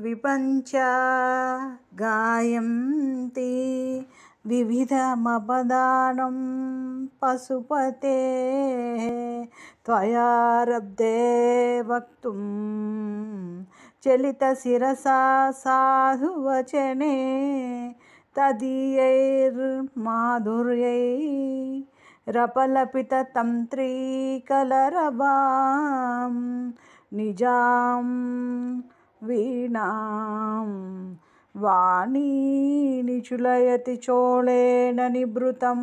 विपञ्च गायन्ति विविधमपदानं पशुपते त्वया रब्धे वक्तुं चलितशिरसाधुवचने रपलपिततन्त्री कलरभां निजाम् వాడినా వాణీ నిచులయతి చోళేన నిభృతం